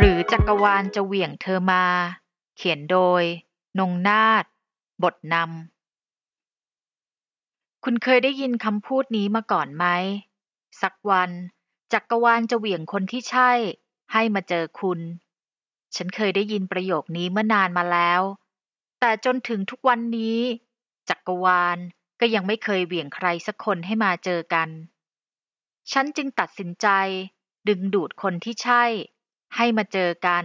หรือจักรวาลจะเหวี่ยงเธอมา เขียนโดย นงนาฏบทนำคุณเคยได้ยินคำพูดนี้มาก่อนไหมสักวัน จักรวาลจะเหวี่ยงคนที่ใช่ให้มาเจอคุณ ฉันเคยได้ยินประโยคนี้เมื่อนานมาแล้ว แต่จนถึงทุกวันนี้ จักรวาล ก็ยังไม่เคยเหวี่ยงใครสักคนให้มาเจอกัน ฉันจึงตัดสินใจดึงดูดคนที่ใช่ให้มาเจอกัน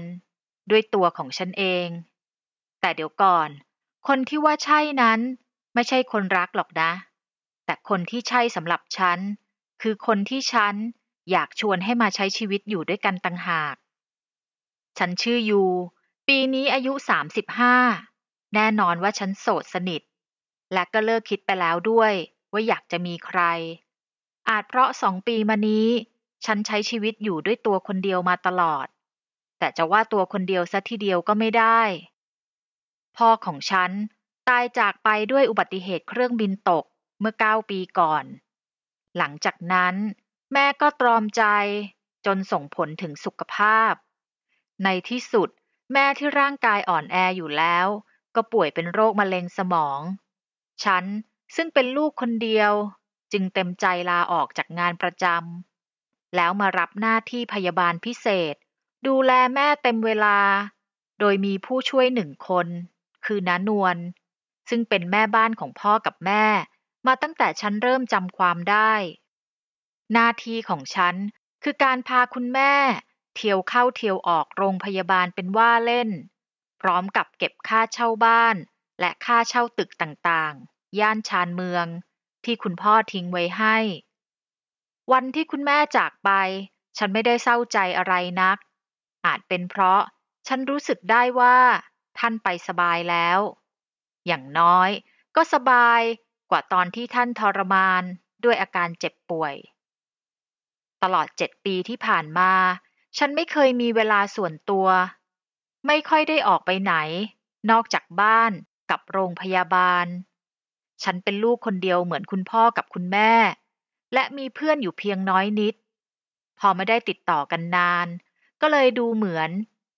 ด้วยตัวของฉันเอง แต่เดี๋ยวก่อน คนที่ว่าใช่นั้น ไม่ใช่คนรักหรอกนะ แต่คนที่ใช่สำหรับฉัน คือคนที่ฉันอยากชวนให้มาใช้ชีวิตอยู่ด้วยกันต่างหาก ฉันชื่อยู ปีนี้อายุ 35 แน่นอนว่าฉันโสดสนิท และก็เลิกคิดไปแล้วด้วย ว่าอยากจะมีใคร อาจเพราะสองปีมานี้ ฉันใช้ชีวิตอยู่ด้วยตัวคนเดียวมาตลอดแต่จะว่าตัวคนเดียวซะทีเดียวก็ไม่ได้ พ่อของฉันตายจากไปด้วยอุบัติเหตุเครื่องบินตกเมื่อเก้าปีก่อน หลังจากนั้น แม่ก็ตรอมใจจนส่งผลถึงสุขภาพ ในที่สุดแม่ที่ร่างกายอ่อนแออยู่แล้ว ก็ป่วยเป็นโรคมะเร็งสมอง ฉันซึ่งเป็นลูกคนเดียวจึงเต็มใจลาออกจากงานประจำแล้วมารับหน้าที่พยาบาลพิเศษดูแลแม่เต็มเวลา โดยมีผู้ช่วยหนึ่งคน คือน้านวลซึ่งเป็นแม่บ้านของพ่อกับแม่ มาตั้งแต่ฉันเริ่มจำความได้ หน้าที่ของฉันคือการพาคุณแม่ เที่ยวเข้าเที่ยวออกโรงพยาบาลเป็นว่าเล่น พร้อมกับเก็บค่าเช่าบ้าน และค่าเช่าตึกต่างๆ ย่านชานเมือง ที่คุณพ่อทิ้งไว้ให้ วันที่คุณแม่จากไป ฉันไม่ได้เศร้าใจอะไรนักาจเป็นเพราะฉันรู้สึกได้ว่าท่านไปสบายแล้ว อย่างน้อยก็สบายกว่าตอนที่ท่านทรมานด้วยอาการเจ็บป่วย ตลอดเจ็ดปีที่ผ่านมา ฉันไม่เคยมีเวลาส่วนตัว ไม่ค่อยได้ออกไปไหน นอกจากบ้านกับโรงพยาบาล ฉันเป็นลูกคนเดียวเหมือนคุณพ่อกับคุณแม่ และมีเพื่อนอยู่เพียงน้อยนิด พอไม่ได้ติดต่อกันนานก็เลยดูเหมือน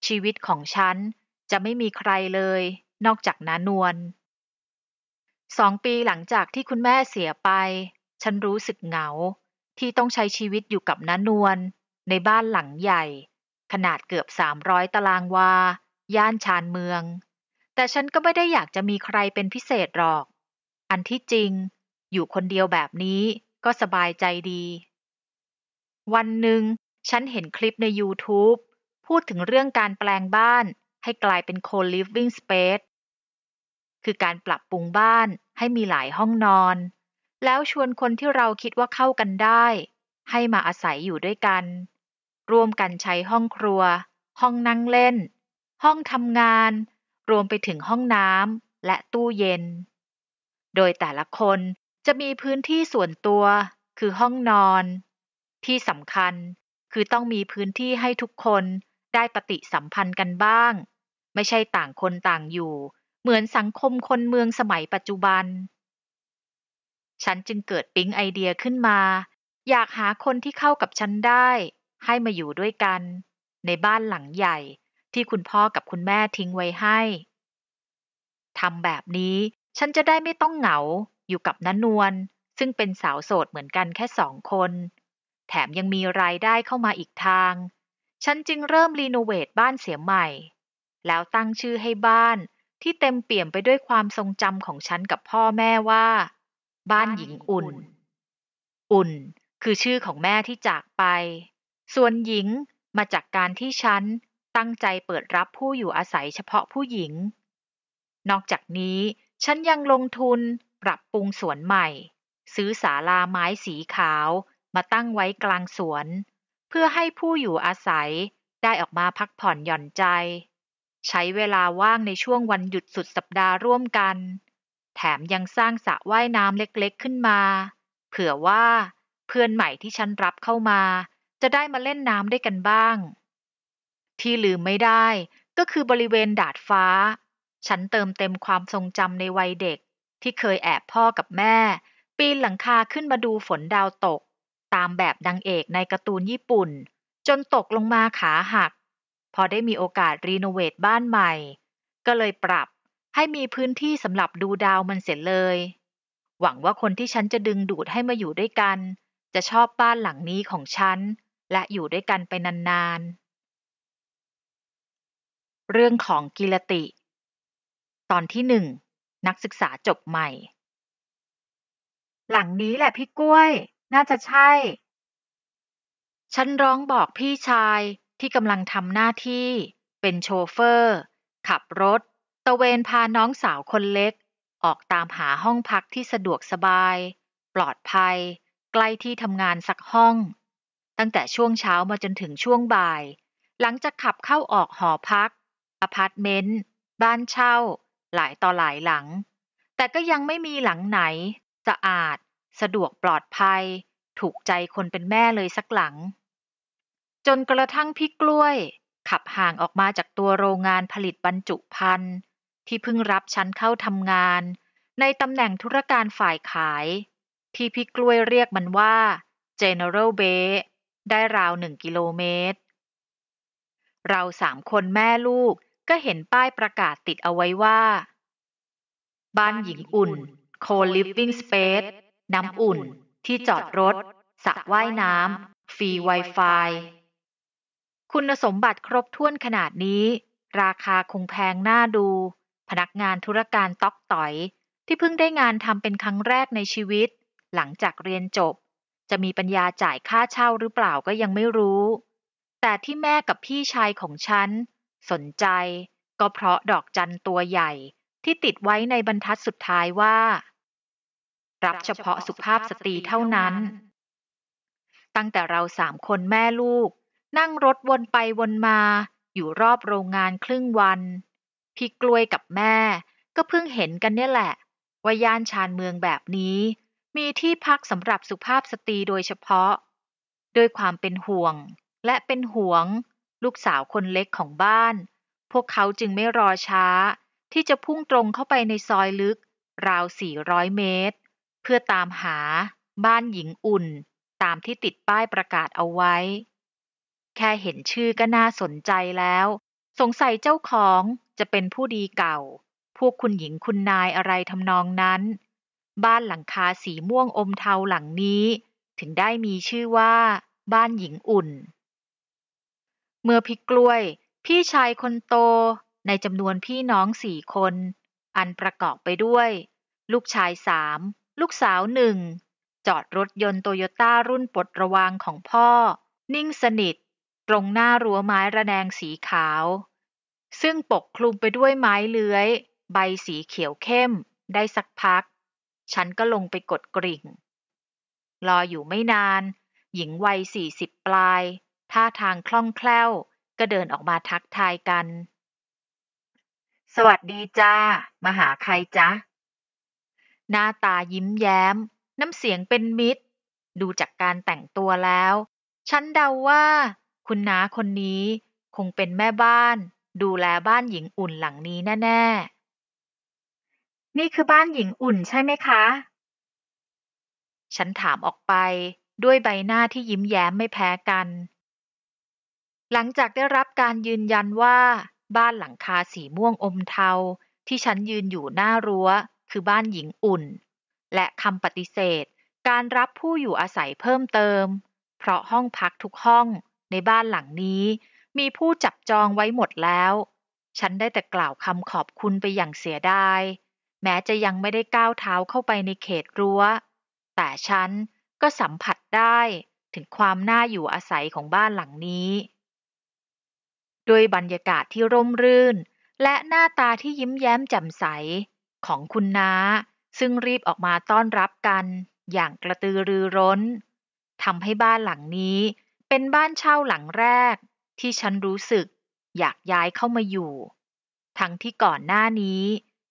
ชีวิตของฉันจะไม่มีใครเลย นอกจากน้านวลสองปีหลังจากที่คุณแม่เสียไป ฉันรู้สึกเหงาที่ต้องใช้ชีวิตอยู่กับน้านวลในบ้านหลังใหญ่ ขนาดเกือบสามร้อยตารางวาย่านชานเมือง แต่ฉันก็ไม่ได้อยากจะมีใครเป็นพิเศษหรอก อันที่จริงอยู่คนเดียวแบบนี้ก็สบายใจดี วันหนึ่งฉันเห็นคลิปใน YouTube พูดถึงเรื่องการแปลงบ้านให้กลายเป็น co-living space คือการปรับปรุงบ้านให้มีหลายห้องนอน แล้วชวนคนที่เราคิดว่าเข้ากันได้ ให้มาอาศัยอยู่ด้วยกันร่วมกันใช้ห้องครัว ห้องนั่งเล่น ห้องทำงาน รวมไปถึงห้องน้ำและตู้เย็น โดยแต่ละคนจะมีพื้นที่ส่วนตัว คือห้องนอน ที่สำคัญคือต้องมีพื้นที่ให้ทุกคนได้ปฏิสัมพันธ์กันบ้าง ไม่ใช่ต่างคนต่างอยู่ เหมือนสังคมคนเมืองสมัยปัจจุบัน ฉันจึงเกิดปิ๊งไอเดียขึ้นมา อยากหาคนที่เข้ากับฉันได้ ให้มาอยู่ด้วยกันในบ้านหลังใหญ่ที่คุณพ่อกับคุณแม่ทิ้งไว้ให้ทำแบบนี้ฉันจะได้ไม่ต้องเหงาอยู่กับนันนวลซึ่งเป็นสาวโสดเหมือนกันแค่สองคนแถมยังมีรายได้เข้ามาอีกทาง ฉันจึงเริ่มรีโนเวทบ้านเสียใหม่ แล้วตั้งชื่อให้บ้านที่เต็มเปี่ยมไปด้วยความทรงจำของฉันกับพ่อแม่ว่า บ้านหญิงอุ่น อุ่นคือชื่อของแม่ที่จากไป ส่วนหญิง มาจากการที่ฉันตั้งใจเปิดรับผู้อยู่อาศัยเฉพาะผู้หญิง นอกจากนี้ ฉันยังลงทุนปรับปรุงสวนใหม่ ซื้อศาลาไม้สีขาวมาตั้งไว้กลางสวนเพื่อให้ผู้อยู่อาศัยได้ออกมาพักผ่อนหย่อนใจ ใช้เวลาว่างในช่วงวันหยุดสุดสัปดาห์ร่วมกัน แถมยังสร้างสระว่ายน้ำเล็กๆขึ้นมา เผื่อว่าเพื่อนใหม่ที่ฉันรับเข้ามา จะได้มาเล่นน้ำได้กันบ้าง ที่ลืมไม่ได้ก็คือบริเวณดาดฟ้า ฉันเติมเต็มความทรงจำในวัยเด็ก ที่เคยแอบพ่อกับแม่ ปีนหลังคาขึ้นมาดูฝนดาวตกตามแบบดังเอกในการ์ตูนญี่ปุ่น จนตกลงมาขาหัก พอได้มีโอกาสรีโนเวทบ้านใหม่ ก็เลยปรับให้มีพื้นที่สำหรับดูดาวมันเสร็จเลย หวังว่าคนที่ฉันจะดึงดูดให้มาอยู่ด้วยกัน จะชอบบ้านหลังนี้ของฉัน และอยู่ด้วยกันไปนานๆ เรื่องของกิรติ ตอนที่หนึ่ง นักศึกษาจบใหม่ หลังนี้แหละพี่กล้วยน่าจะใช่ ฉันร้องบอกพี่ชายที่กำลังทำหน้าที่ เป็นโชเฟอร์ ขับรถตะเวนพาน้องสาวคนเล็ก ออกตามหาห้องพักที่สะดวกสบาย ปลอดภัยใกล้ที่ทำงานสักห้อง ตั้งแต่ช่วงเช้ามาจนถึงช่วงบ่าย หลังจากขับเข้าออกหอพักอพาร์ตเมนต์บ้านเช่า หลายต่อหลายหลัง แต่ก็ยังไม่มีหลังไหนสะอาดสะดวกปลอดภัย ถูกใจคนเป็นแม่เลยสักหลัง จนกระทั่งพี่กล้วย ขับห่างออกมาจากตัวโรงงานผลิตบรรจุภัณฑ์ที่เพิ่งรับชั้นเข้าทำงาน ในตำแหน่งธุรการฝ่ายขาย ที่พี่กล้วยเรียกมันว่า General Bay ได้ราวหนึ่งกิโลเมตร เราสามคนแม่ลูกก็เห็นป้ายประกาศติดเอาไว้ว่า บ้านหญิงอุ่น Co-Living Space น้ำอุ่น ที่จอดรถสระว่ายน้ำฟรีไวไฟคุณสมบัติครบถ้วนขนาดนี้ ราคาคงแพงน่าดู พนักงานธุรการต๊อกต่อย ที่เพิ่งได้งานทำเป็นครั้งแรกในชีวิต หลังจากเรียนจบ จะมีปัญญาจ่ายค่าเช่าหรือเปล่าก็ยังไม่รู้ แต่ที่แม่กับพี่ชายของฉัน สนใจก็เพราะดอกจันตัวใหญ่ ที่ติดไว้ในบรรทัดสุดท้ายว่ารับเฉพาะสุภาพสตรีเท่านั้น ตั้งแต่เราสามคนแม่ลูก นั่งรถวนไปวนมา อยู่รอบโรงงานครึ่งวันพี่กล้วยกับแม่ก็เพิ่งเห็นกันเนี่ยแหละ ว่าย่านชานเมืองแบบนี้ มีที่พักสำหรับสุภาพสตรีโดยเฉพาะโดยความเป็นห่วง และเป็นห่วง ลูกสาวคนเล็กของบ้าน พวกเขาจึงไม่รอช้า ที่จะพุ่งตรงเข้าไปในซอยลึก ราวสี่ร้อยเมตรเพื่อตามหาบ้านหญิงอุ่นตามที่ติดป้ายประกาศเอาไว้ แค่เห็นชื่อก็น่าสนใจแล้ว สงสัยเจ้าของจะเป็นผู้ดีเก่า พวกคุณหญิงคุณนายอะไรทำนองนั้น บ้านหลังคาสีม่วงอมเทาหลังนี้ ถึงได้มีชื่อว่า บ้านหญิงอุ่น เมื่อพิกล้วย พี่ชายคนโตในจำนวนพี่น้องสี่คน อันประกอบไปด้วย ลูกชายสามลูกสาวหนึ่งจอดรถยนต์โตโยต้ารุ่นปลดระวางของพ่อ นิ่งสนิทตรงหน้ารั้วไม้ระแนงสีขาว ซึ่งปกคลุมไปด้วยไม้เลื้อย ใบสีเขียวเข้มได้สักพัก ฉันก็ลงไปกดกริ่งรออยู่ไม่นาน หญิงวัยสี่สิบปลาย ท่าทางคล่องแคล่วก็เดินออกมาทักทายกัน สวัสดีจ้ามาหาใครจ๊ะหน้าตายิ้มแย้ม น้ำเสียงเป็นมิตร ดูจากการแต่งตัวแล้ว ฉันเดาว่าคุณน้าคนนี้คงเป็นแม่บ้าน ดูแลบ้านหญิงอุ่นหลังนี้แน่ ๆ นี่คือบ้านหญิงอุ่นใช่ไหมคะ ฉันถามออกไปด้วยใบหน้าที่ยิ้มแย้มไม่แพ้กัน หลังจากได้รับการยืนยันว่าบ้านหลังคาสีม่วงอมเทา ที่ฉันยืนอยู่หน้ารั้วคือบ้านหญิงอุ่น และคำปฏิเสธการรับผู้อยู่อาศัยเพิ่มเติม เพราะห้องพักทุกห้องในบ้านหลังนี้ มีผู้จับจองไว้หมดแล้ว ฉันได้แต่กล่าวคำขอบคุณไปอย่างเสียดายแม้จะยังไม่ได้ก้าวเท้าเข้าไปในเขตรัว้ว แต่ฉันก็สัมผัสได้ถึงความน่าอยู่อาศัยของบ้านหลังนี้ด้วยบรรยากาศที่ร่มรื่น และหน้าตาที่ยิ้มแย้มแจ่มใสของคุณน้า ซึ่งรีบออกมาต้อนรับกัน อย่างกระตือรือร้นทำให้บ้านหลังนี้เป็นบ้านเช่าหลังแรก ที่ฉันรู้สึกอยากย้ายเข้ามาอยู่ ทั้งที่ก่อนหน้านี้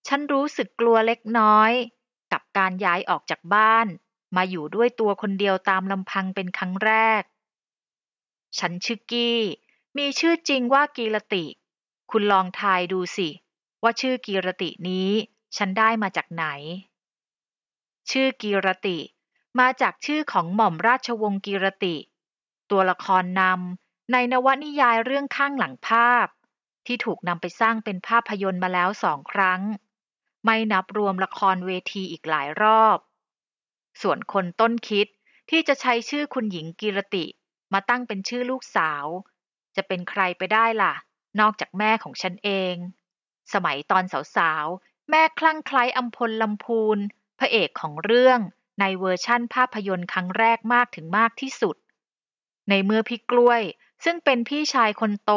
ฉันรู้สึกกลัวเล็กน้อย กับการย้ายออกจากบ้าน มาอยู่ด้วยตัวคนเดียวตามลำพังเป็นครั้งแรก ฉันชื่อกี้ มีชื่อจริงว่ากีรติ คุณลองทายดูสิ ว่าชื่อกีรตินี้ฉันได้มาจากไหน ชื่อกีรติ มาจากชื่อของหม่อมราชวงศ์กีรติ ตัวละครนำในนวนิยายเรื่องข้างหลังภาพ ที่ถูกนำไปสร้างเป็นภาพยนตร์มาแล้วสองครั้ง ไม่นับรวมละครเวทีอีกหลายรอบ ส่วนคนต้นคิดที่จะใช้ชื่อคุณหญิงกีรติ มาตั้งเป็นชื่อลูกสาว จะเป็นใครไปได้ล่ะ นอกจากแม่ของฉันเอง สมัยตอนสาวๆแม่คลั่งไคล้อัมพลลำพูนพระเอกของเรื่องในเวอร์ชั่นภาพยนตร์ครั้งแรกมากถึงมากที่สุด ในเมื่อพี่กล้วย ซึ่งเป็นพี่ชายคนโต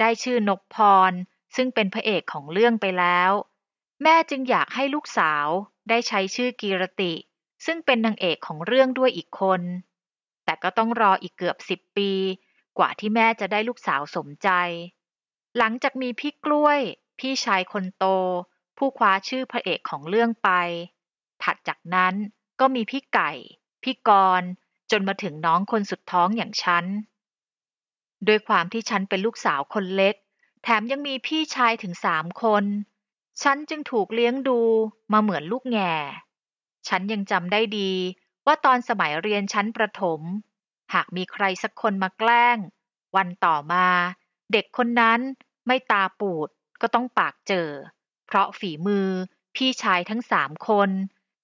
ได้ชื่อนกพร ซึ่งเป็นพระเอกของเรื่องไปแล้ว แม่จึงอยากให้ลูกสาว ได้ใช้ชื่อกีรติ ซึ่งเป็นนางเอกของเรื่องด้วยอีกคน แต่ก็ต้องรออีกเกือบสิบปี กว่าที่แม่จะได้ลูกสาวสมใจ หลังจากมีพี่กล้วย พี่ชายคนโตผู้คว้าชื่อพระเอกของเรื่องไปถัดจากนั้นก็มีพี่ไก่ พี่กร จนมาถึงน้องคนสุดท้องอย่างฉัน โดยความที่ฉันเป็นลูกสาวคนเล็ก แถมยังมีพี่ชายถึงสามคน ฉันจึงถูกเลี้ยงดูมาเหมือนลูกแง่ ฉันยังจำได้ดีว่าตอนสมัยเรียนชั้นประถม หากมีใครสักคนมาแกล้ง วันต่อมา เด็กคนนั้นไม่ตาปูด ก็ต้องปากเจอราะฝีมือ พี่ชายทั้งสามคน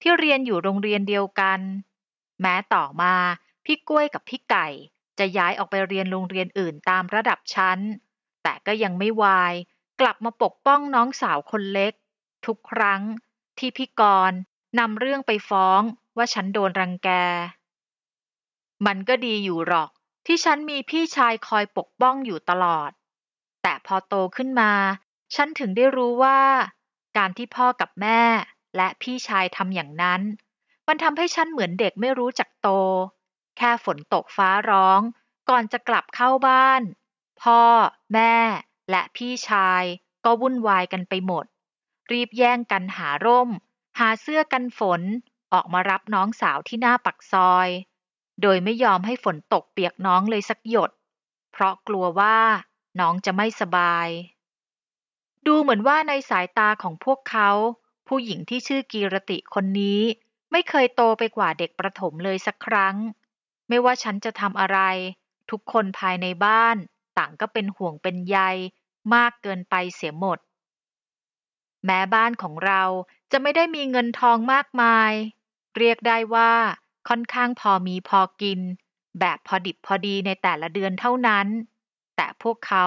ที่เรียนอยู่โรงเรียนเดียวกัน แม้ต่อมา พี่กล้วยกับพี่ไก่ จะย้ายออกไปเรียนโรงเรียนอื่นตามระดับชั้น แต่ก็ยังไม่วาย กลับมาปกป้องน้องสาวคนเล็ก ทุกครั้ง ที่พี่กรณนำเรื่องไปฟ้องว่าฉันโดนรังแก มันก็ดีอยู่หรอก ที่ฉันมีพี่ชายคอยปกป้องอยู่ตลอด แต่พอโตขึ้นมา ฉันถึงได้รู้ว่าการที่พ่อกับแม่และพี่ชายทำอย่างนั้น มันทำให้ฉันเหมือนเด็กไม่รู้จักโต แค่ฝนตกฟ้าร้องก่อนจะกลับเข้าบ้าน พ่อ แม่และพี่ชายก็วุ่นวายกันไปหมด รีบแย่งกันหาร่ม หาเสื้อกันฝนออกมารับน้องสาวที่หน้าปักซอย โดยไม่ยอมให้ฝนตกเปียกน้องเลยสักหยด เพราะกลัวว่าน้องจะไม่สบายดูเหมือนว่าในสายตาของพวกเขา ผู้หญิงที่ชื่อกีรติคนนี้ ไม่เคยโตไปกว่าเด็กประถมเลยสักครั้ง ไม่ว่าฉันจะทำอะไร ทุกคนภายในบ้านต่างก็เป็นห่วงเป็นใยมากเกินไปเสียหมด แม้บ้านของเรา จะไม่ได้มีเงินทองมากมาย เรียกได้ว่าค่อนข้างพอมีพอกิน แบบพอดิบพอดีในแต่ละเดือนเท่านั้น แต่พวกเขา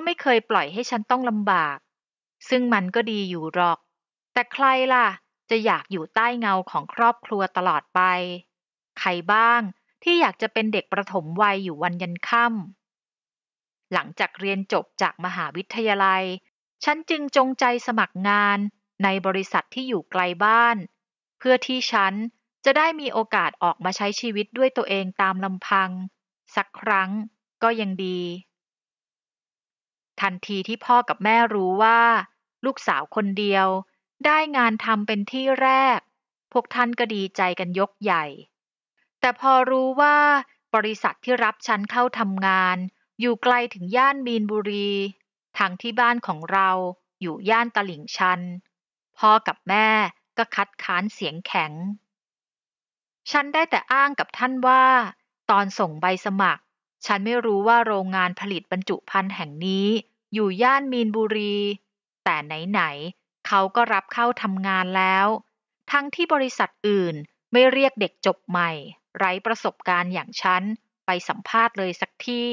ก็ไม่เคยปล่อยให้ฉันต้องลำบาก ซึ่งมันก็ดีอยู่หรอก แต่ใครล่ะ จะอยากอยู่ใต้เงาของครอบครัวตลอดไป ใครบ้างที่อยากจะเป็นเด็กประถมวัยอยู่วันยันค่ำหลังจากเรียนจบจากมหาวิทยาลัย ฉันจึงจงใจสมัครงานในบริษัทที่อยู่ไกลบ้าน เพื่อที่ฉันจะได้มีโอกาสออกมาใช้ชีวิตด้วยตัวเองตามลำพัง สักครั้งก็ยังดีทันทีที่พ่อกับแม่รู้ว่าลูกสาวคนเดียวได้งานทำเป็นที่แรกพวกท่านก็ดีใจกันยกใหญ่ แต่พอรู้ว่าบริษัทที่รับฉันเข้าทำงานอยู่ไกลถึงย่านมีนบุรี ทางที่บ้านของเราอยู่ย่านตลิ่งชัน พ่อกับแม่ก็คัดค้านเสียงแข็ง ฉันได้แต่อ้างกับท่านว่า ตอนส่งใบสมัครฉันไม่รู้ว่าโรงงานผลิตบรรจุภัณฑ์แห่งนี้อยู่ย่านมีนบุรี แต่ไหนๆเขาก็รับเข้าทำงานแล้ว ทั้งที่บริษัทอื่นไม่เรียกเด็กจบใหม่ ไร้ประสบการณ์อย่างฉัน ไปสัมภาษณ์เลยสักที่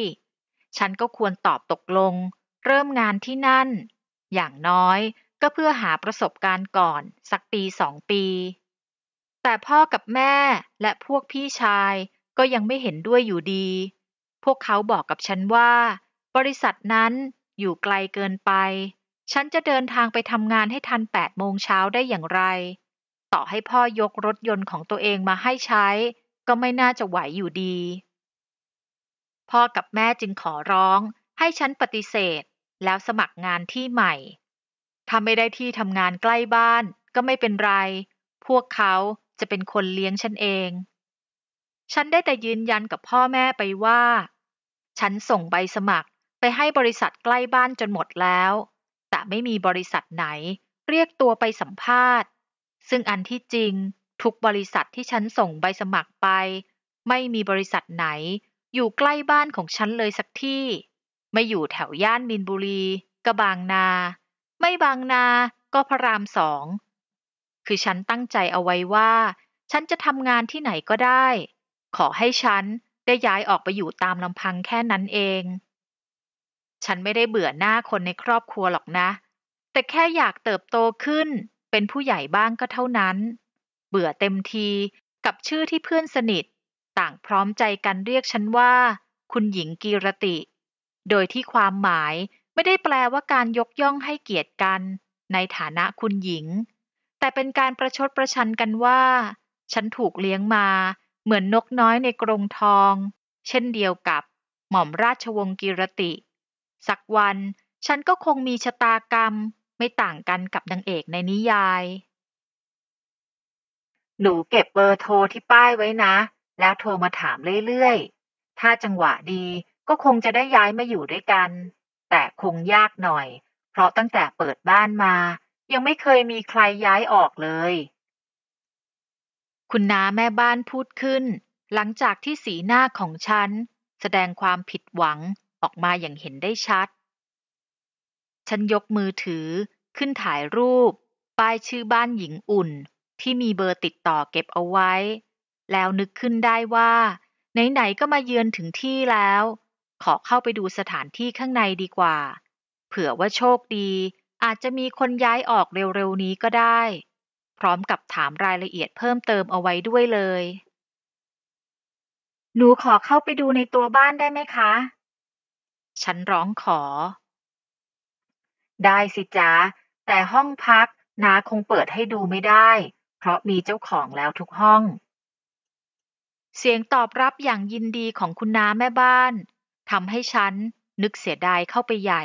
ฉันก็ควรตอบตกลง เริ่มงานที่นั่น อย่างน้อยก็เพื่อหาประสบการณ์ก่อนสักปีสองปี แต่พ่อกับแม่และพวกพี่ชายก็ยังไม่เห็นด้วยอยู่ดีพวกเขาบอกกับฉันว่าบริษัทนั้นอยู่ไกลเกินไป ฉันจะเดินทางไปทำงานให้ทันแปดโมงเช้าได้อย่างไร ต่อให้พ่อยกรถยนต์ของตัวเองมาให้ใช้ ก็ไม่น่าจะไหวอยู่ดี พ่อกับแม่จึงขอร้อง ให้ฉันปฏิเสธแล้วสมัครงานที่ใหม่ ถ้าไม่ได้ที่ทำงานใกล้บ้านก็ไม่เป็นไร พวกเขาจะเป็นคนเลี้ยงฉันเอง ฉันได้แต่ยืนยันกับพ่อแม่ไปว่าฉันส่งใบสมัครไปให้บริษัทใกล้บ้านจนหมดแล้ว แต่ไม่มีบริษัทไหน เรียกตัวไปสัมภาษณ์ ซึ่งอันที่จริงทุกบริษัทที่ฉันส่งใบสมัครไป ไม่มีบริษัทไหนอยู่ใกล้บ้านของฉันเลยสักที่ ไม่อยู่แถวย่านมินบุรีกระบางนา ไม่บางนาก็พระรามสอง คือฉันตั้งใจเอาไว้ว่า ฉันจะทำงานที่ไหนก็ได้ ขอให้ฉันได้ย้ายออกไปอยู่ตามลำพังแค่นั้นเอง ฉันไม่ได้เบื่อหน้าคนในครอบครัวหรอกนะ แต่แค่อยากเติบโตขึ้น เป็นผู้ใหญ่บ้างก็เท่านั้น เบื่อเต็มทีกับชื่อที่เพื่อนสนิท ต่างพร้อมใจกันเรียกฉันว่า คุณหญิงกีรติ โดยที่ความหมายไม่ได้แปลว่าการยกย่องให้เกียรติกันในฐานะคุณหญิง แต่เป็นการประชดประชันกันว่า ฉันถูกเลี้ยงมาเหมือนนกน้อยในกรงทอง เช่นเดียวกับหม่อมราชวงศ์กิรติ สักวัน ฉันก็คงมีชะตากรรม ไม่ต่างกันกับนางเอกในนิยาย หนูเก็บเบอร์โทรที่ป้ายไว้นะ แล้วโทรมาถามเรื่อยๆ ถ้าจังหวะดีก็คงจะได้ย้ายมาอยู่ด้วยกัน แต่คงยากหน่อย เพราะตั้งแต่เปิดบ้านมา ยังไม่เคยมีใครย้ายออกเลยคุณน้าแม่บ้านพูดขึ้นหลังจากที่สีหน้าของฉันแสดงความผิดหวังออกมาอย่างเห็นได้ชัด ฉันยกมือถือขึ้นถ่ายรูปป้ายชื่อบ้านหญิงอุ่นที่มีเบอร์ติดต่อเก็บเอาไว้แล้วนึกขึ้นได้ว่า ไหนๆก็มาเยือนถึงที่แล้ว ขอเข้าไปดูสถานที่ข้างในดีกว่า เผื่อว่าโชคดีอาจจะมีคนย้ายออกเร็วๆนี้ก็ได้พร้อมกับถามรายละเอียดเพิ่มเติมเอาไว้ด้วยเลย หนูขอเข้าไปดูในตัวบ้านได้ไหมคะ ฉันร้องขอ ได้สิจ๊ะแต่ห้องพักนาคงเปิดให้ดูไม่ได้ เพราะมีเจ้าของแล้วทุกห้อง เสียงตอบรับอย่างยินดีของคุณน้าแม่บ้านทำให้ฉันนึกเสียดายเข้าไปใหญ่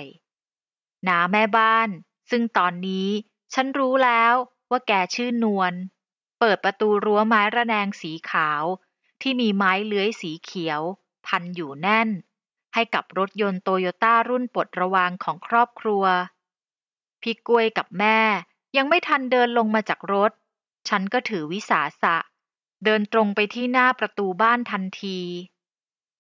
นาแม่บ้าน ซึ่งตอนนี้ฉันรู้แล้วว่าแกชื่อนวลเปิดประตูรั้วไม้ระแนงสีขาวที่มีไม้เลื้อยสีเขียว พันอยู่แน่น ให้กับรถยนต์โตโยต้ารุ่นปลดระวางของครอบครัว พี่กล้วยกับแม่ยังไม่ทันเดินลงมาจากรถ ฉันก็ถือวิสาสะ เดินตรงไปที่หน้าประตูบ้านทันที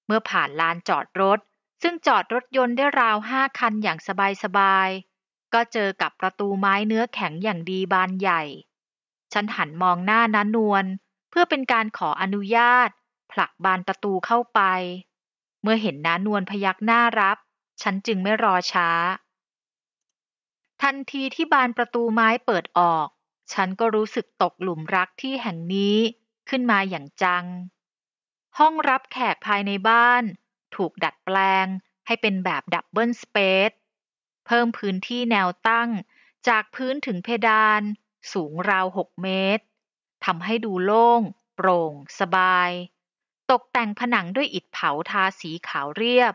เมื่อผ่านลานจอดรถ ซึ่งจอดรถยนต์ได้ราวห้าคันอย่างสบายๆก็เจอกับประตูไม้เนื้อแข็งอย่างดีบานใหญ่ ฉันหันมองหน้านานวลเพื่อเป็นการขออนุญาต ผลักบานประตูเข้าไป เมื่อเห็นน้านวลพยักหน้ารับ ฉันจึงไม่รอช้า ทันทีที่บานประตูไม้เปิดออก ฉันก็รู้สึกตกหลุมรักที่แห่งนี้ขึ้นมาอย่างจัง ห้องรับแขกภายในบ้าน ถูกดัดแปลง ให้เป็นแบบดับเบิลสเปซเพิ่มพื้นที่แนวตั้ง จากพื้นถึงเพดาน สูงราว 6 เมตรทำให้ดูโล่งโปร่ง สบาย ตกแต่งผนังด้วยอิฐเผาทาสีขาวเรียบ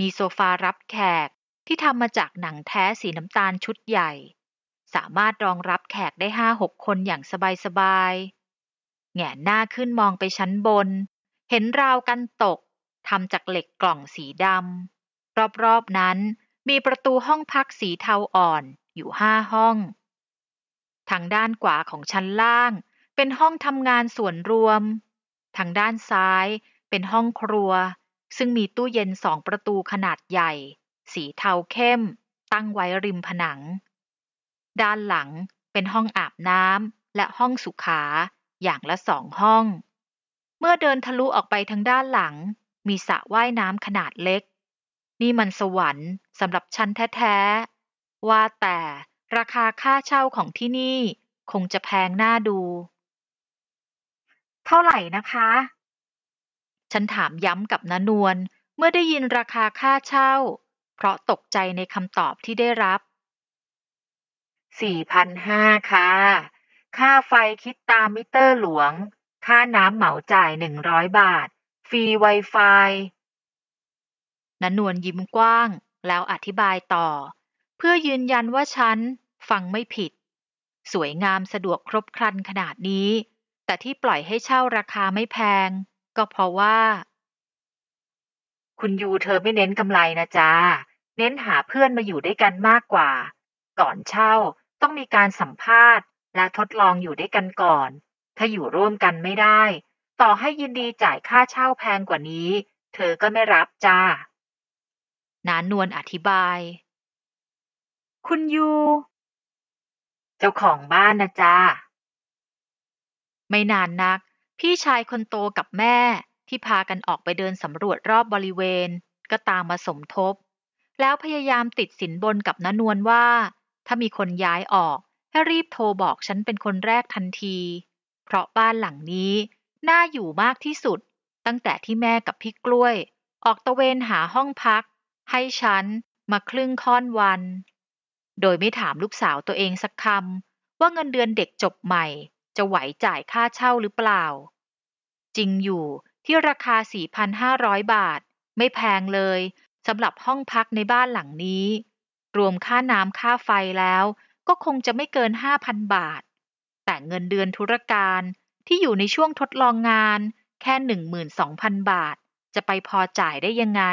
มีโซฟารับแขกที่ทำมาจากหนังแท้สีน้ำตาลชุดใหญ่ สามารถรองรับแขกได้ห้าหกคนอย่างสบายๆแง่หน้าขึ้นมองไปชั้นบน เห็นราวกันตกทำจากเหล็กกล่องสีดำรอบๆนั้นมีประตูห้องพักสีเทาอ่อนอยู่ห้าห้อง ทางด้านขวาของชั้นล่าง เป็นห้องทำงานส่วนรวม ทางด้านซ้ายเป็นห้องครัว ซึ่งมีตู้เย็นสองประตูขนาดใหญ่ สีเทาเข้ม ตั้งไว้ริมผนัง ด้านหลังเป็นห้องอาบน้ำและห้องสุขาอย่างละสองห้อง เมื่อเดินทะลุออกไปทางด้านหลัง มีสระว่ายน้ำขนาดเล็ก นี่มันสวรรค์สำหรับฉันแท้ ๆ ว่าแต่ราคาค่าเช่าของที่นี่คงจะแพงน่าดู เท่าไหร่นะคะ ฉันถามย้ำกับนนวลเมื่อได้ยินราคาค่าเช่า เพราะตกใจในคำตอบที่ได้รับ4ห0าค่ะ ค่าไฟคิดตามมิเตอร์หลวง ค่าน้ำเหมาจ่าย 100 บาท ฟรีไวไฟนนวลยิ้มกว้างแล้วอธิบายต่อ เพื่อยืนยันว่าฉัน ฟังไม่ผิด สวยงามสะดวกครบครันขนาดนี้ แต่ที่ปล่อยให้เช่าราคาไม่แพงก็เพราะว่า คุณยูเธอไม่เน้นกำไรนะจ๊ะเน้นหาเพื่อนมาอยู่ด้วยกันมากกว่า ก่อนเช่าต้องมีการสัมภาษณ์และทดลองอยู่ด้วยกันก่อน ถ้าอยู่ร่วมกันไม่ได้ ต่อให้ยินดีจ่ายค่าเช่าแพงกว่านี้ เธอก็ไม่รับจ้านานวลอธิบาย คุณยู เจ้าของบ้านนะจ๊ะ ไม่นานนัก พี่ชายคนโตกับแม่ที่พากันออกไปเดินสำรวจรอบบริเวณ ก็ตามมาสมทบ แล้วพยายามติดสินบนกับนานวลว่า ถ้ามีคนย้ายออกให้รีบโทรบอกฉันเป็นคนแรกทันที เพราะบ้านหลังนี้น่าอยู่มากที่สุด ตั้งแต่ที่แม่กับพี่กล้วย ออกตะเวนหาห้องพักให้ฉันมาครึ่งค่อนวัน โดยไม่ถามลูกสาวตัวเองสักคำ ว่าเงินเดือนเด็กจบใหม่ จะไหวจ่ายค่าเช่าหรือเปล่า จริงอยู่ที่ราคา 4,500 บาทไม่แพงเลยสำหรับห้องพักในบ้านหลังนี้ รวมค่าน้ำค่าไฟแล้วก็คงจะไม่เกิน 5,000 บาท แต่เงินเดือนธุรการที่อยู่ในช่วงทดลองงานแค่12,000 บาท จะไปพอจ่ายได้ยังไง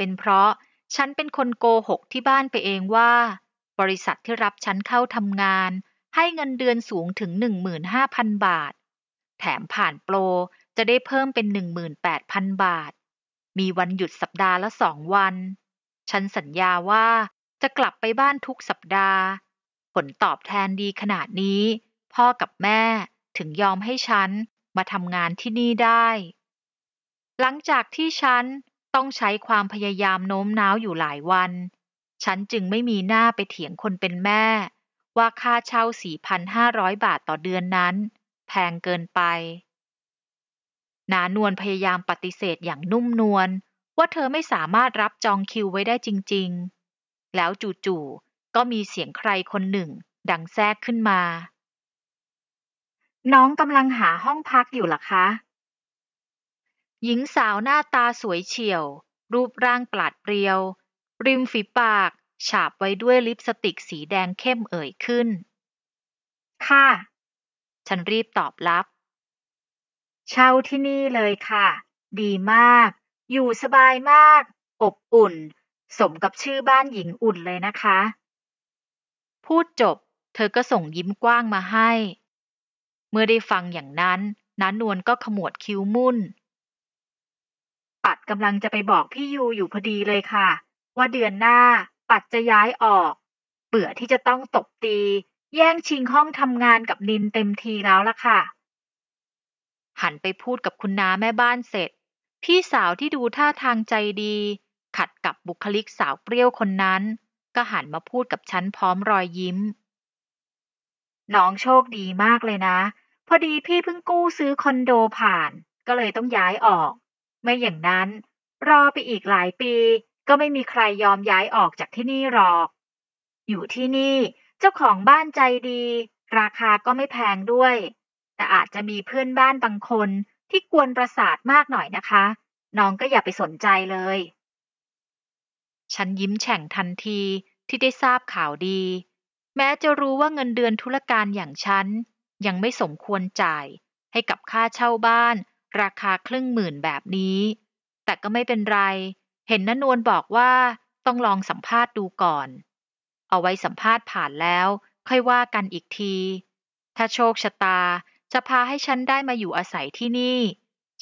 เป็นเพราะฉันเป็นคนโกหกที่บ้านไปเองว่า บริษัทที่รับฉันเข้าทำงานให้เงินเดือนสูงถึง 15,000 บาท แถมผ่านโปรจะได้เพิ่มเป็น 18,000 บาท มีวันหยุดสัปดาห์ละสองวัน ฉันสัญญาว่าจะกลับไปบ้านทุกสัปดาห์ ผลตอบแทนดีขนาดนี้ พ่อกับแม่ถึงยอมให้ฉันมาทำงานที่นี่ได้ หลังจากที่ฉันต้องใช้ความพยายามโน้มน้าวอยู่หลายวัน ฉันจึงไม่มีหน้าไปเถียงคนเป็นแม่ ว่าค่าเช่า 4,500 บาทต่อเดือนนั้นแพงเกินไป นานวลพยายามปฏิเสธอย่างนุ่มนวลว่าเธอไม่สามารถรับจองคิวไว้ได้จริงๆ แล้วจู่ๆ ก็มีเสียงใครคนหนึ่งดังแทรกขึ้นมา น้องกำลังหาห้องพักอยู่หรอคะหญิงสาวหน้าตาสวยเฉียว รูปร่างปลาดเปรียว ริมฝีปาก ฉาบไว้ด้วยลิปสติกสีแดงเข้มเอ่ยขึ้น ค่ะ ฉันรีบตอบรับ เช่าที่นี่เลยค่ะ ดีมาก อยู่สบายมาก อบอุ่น สมกับชื่อบ้านหญิงอุ่นเลยนะคะ พูดจบ เธอก็ส่งยิ้มกว้างมาให้ เมื่อได้ฟังอย่างนั้นน้านวลก็ขมวดคิ้วมุ่นปัดกำลังจะไปบอกพี่ยูอยู่พอดีเลยค่ะ ว่าเดือนหน้าปัดจะย้ายออกเบื่อที่จะต้องตบตี แย่งชิงห้องทำงานกับนินเต็มทีแล้วล่ะค่ะ หันไปพูดกับคุณน้าแม่บ้านเสร็จ พี่สาวที่ดูท่าทางใจดี ขัดกับบุคลิกสาวเปรี้ยวคนนั้น ก็หันมาพูดกับฉันพร้อมรอยยิ้ม น้องโชคดีมากเลยนะ พอดีพี่เพิ่งกู้ซื้อคอนโดผ่าน ก็เลยต้องย้ายออกไม่อย่างนั้น รอไปอีกหลายปี ก็ไม่มีใครยอมย้ายออกจากที่นี่หรอก อยู่ที่นี่เจ้าของบ้านใจดี ราคาก็ไม่แพงด้วย แต่อาจจะมีเพื่อนบ้านบางคนที่กวนประสาทมากหน่อยนะคะ น้องก็อย่าไปสนใจเลย ฉันยิ้มแฉ่งทันทีที่ได้ทราบข่าวดี แม้จะรู้ว่าเงินเดือนธุรการอย่างฉัน ยังไม่สมควรจ่าย ให้กับค่าเช่าบ้านราคาครึ่งหมื่นแบบนี้ แต่ก็ไม่เป็นไร เห็นนนวลบอกว่าต้องลองสัมภาษณ์ดูก่อน เอาไว้สัมภาษณ์ผ่านแล้ว ค่อยว่ากันอีกที ถ้าโชคชะตาจะพาให้ฉันได้มาอยู่อาศัยที่นี่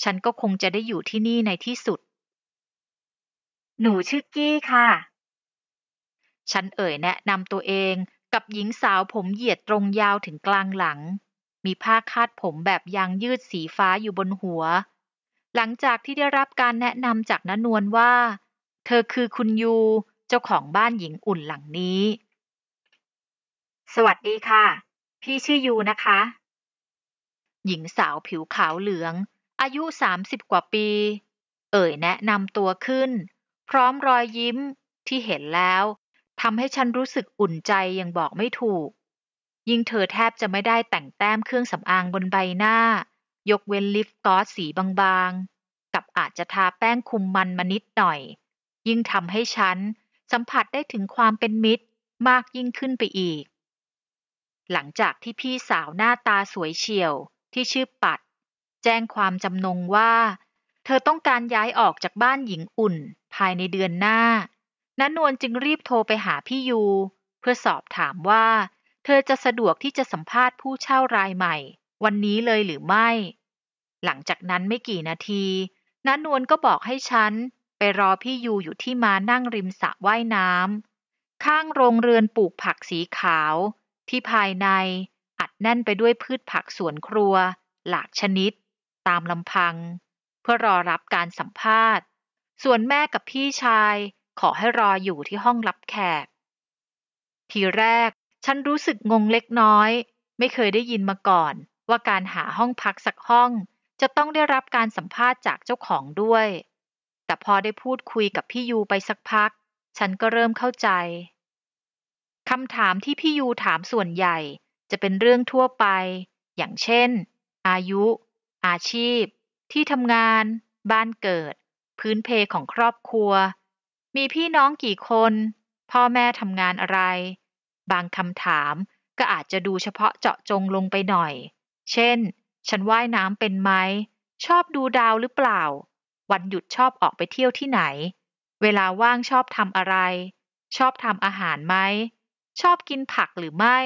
ฉันก็คงจะได้อยู่ที่นี่ในที่สุด หนูชื่อกี้ค่ะ ฉันเอ่ยแนะนำตัวเองกับหญิงสาวผมเหยียดตรงยาวถึงกลางหลังมีผ้าคาดผมแบบยางยืดสีฟ้าอยู่บนหัว หลังจากที่ได้รับการแนะนำจากนนวลว่า เธอคือคุณยูเจ้าของบ้านหญิงอุ่นหลังนี้ สวัสดีค่ะ พี่ชื่อยูนะคะ หญิงสาวผิวขาวเหลือง อายุสามสิบกว่าปี เอ่ยแนะนำตัวขึ้น พร้อมรอยยิ้มที่เห็นแล้วทำให้ฉันรู้สึกอุ่นใจยังบอกไม่ถูกยิ่งเธอแทบจะไม่ได้แต่งแต้มเครื่องสำอางบนใบหน้า ยกเว้นลิปกลอสสีบางๆ กับอาจจะทาแป้งคุมมันมานิดหน่อย ยิ่งทำให้ฉันสัมผัสได้ถึงความเป็นมิตรมากยิ่งขึ้นไปอีก หลังจากที่พี่สาวหน้าตาสวยเฉียวที่ชื่อปัด แจ้งความจำนงว่า เธอต้องการย้ายออกจากบ้านหญิงอุ่นภายในเดือนหน้านนวลจึงรีบโทรไปหาพี่ยู เพื่อสอบถามว่าเธอจะสะดวกที่จะสัมภาษณ์ผู้เช่ารายใหม่ วันนี้เลยหรือไม่ หลังจากนั้นไม่กี่นาทีน้านวลก็บอกให้ฉัน ไปรอพี่ยูอยู่ที่มานั่งริมสระว่ายน้ำข้างโรงเรือนปลูกผักสีขาว ที่ภายใน อัดแน่นไปด้วยพืชผักสวนครัว หลากชนิด ตามลำพัง เพื่อรอรับการสัมภาษณ์ ส่วนแม่กับพี่ชาย ขอให้รออยู่ที่ห้องรับแขกทีแรกฉันรู้สึกงงเล็กน้อย ไม่เคยได้ยินมาก่อน ว่าการหาห้องพักสักห้องจะต้องได้รับการสัมภาษณ์จากเจ้าของด้วย แต่พอได้พูดคุยกับพี่ยูไปสักพัก ฉันก็เริ่มเข้าใจ คำถามที่พี่ยูถามส่วนใหญ่จะเป็นเรื่องทั่วไป อย่างเช่น อายุ อาชีพ ที่ทำงาน บ้านเกิด พื้นเพของครอบครัว มีพี่น้องกี่คน พ่อแม่ทำงานอะไรบางคำถามก็อาจจะดูเฉพาะเจาะจงลงไปหน่อย เช่น ฉันว่ายน้ำเป็นไหม ชอบดูดาวหรือเปล่า วันหยุดชอบออกไปเที่ยวที่ไหน เวลาว่างชอบทำอะไร ชอบทำอาหารไหม ชอบกินผักหรือไม่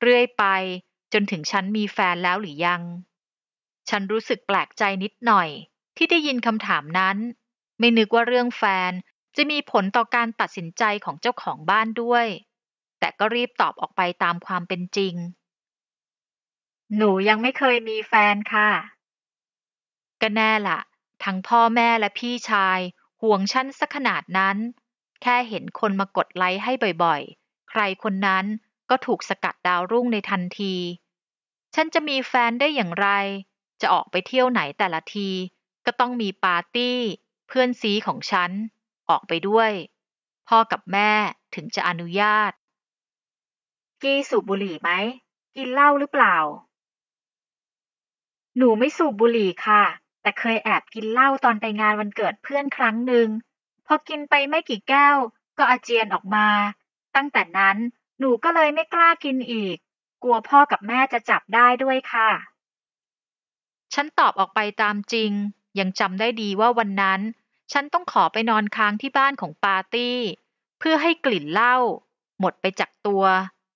เรื่อยไป จนถึงฉันมีแฟนแล้วหรือยัง ฉันรู้สึกแปลกใจนิดหน่อย ที่ได้ยินคำถามนั้น ไม่นึกว่าเรื่องแฟนจะมีผลต่อการตัดสินใจของเจ้าของบ้านด้วยแต่ก็รีบตอบออกไปตามความเป็นจริง หนูยังไม่เคยมีแฟนค่ะ ก็แน่ละ่ะ ทั้งพ่อแม่และพี่ชาย ห่วงฉันสักขนาดนั้น แค่เห็นคนมากดไลค์ให้บ่อยๆ ใครคนนั้นก็ถูกสกัดดาวรุ่งในทันที ฉันจะมีแฟนได้อย่างไร จะออกไปเที่ยวไหนแต่ละที ก็ต้องมีปาร์ตี้ เพื่อนซีของฉันออกไปด้วย พ่อกับแม่ถึงจะอนุญาตกี้สูบบุหรี่ไหมกินเหล้าหรือเปล่า หนูไม่สูบบุหรี่ค่ะ แต่เคยแอบกินเหล้าตอนไปงานวันเกิดเพื่อนครั้งหนึ่งพอกินไปไม่กี่แก้วก็อาเจียนออกมา ตั้งแต่นั้นหนูก็เลยไม่กล้ากินอีก กลัวพ่อกับแม่จะจับได้ด้วยค่ะ ฉันตอบออกไปตามจริง ยังจำได้ดีว่าวันนั้น ฉันต้องขอไปนอนค้างที่บ้านของปาร์ตี้ เพื่อให้กลิ่นเหล้าหมดไปจากตัว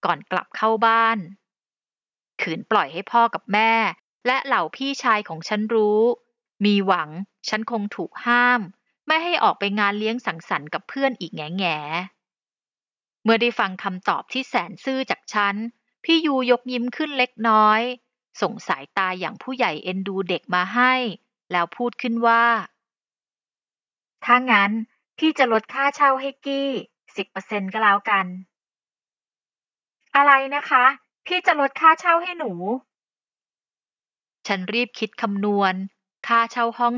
ก่อนกลับเข้าบ้าน ขืนปล่อยให้พ่อกับแม่ และเหล่าพี่ชายของฉันรู้ มีหวังฉันคงถูกห้าม ไม่ให้ออกไปงานเลี้ยงสังสรรค์กับเพื่อนอีกแง่แง่เมื่อได้ฟังคำตอบที่แสนซื่อจากฉัน พี่ยูยกยิ้มขึ้นเล็กน้อยส่งสายตาอย่างผู้ใหญ่เอ็นดูเด็กมาให้ แล้วพูดขึ้นว่าถ้างั้นพี่จะลดค่าเช่าให้กี้สิบเปอร์เซ็นต์ก็แล้วกันอะไรนะคะ พี่จะลดค่าเช่าให้หนู ฉันรีบคิดคำนวณ ค่าเช่าห้อง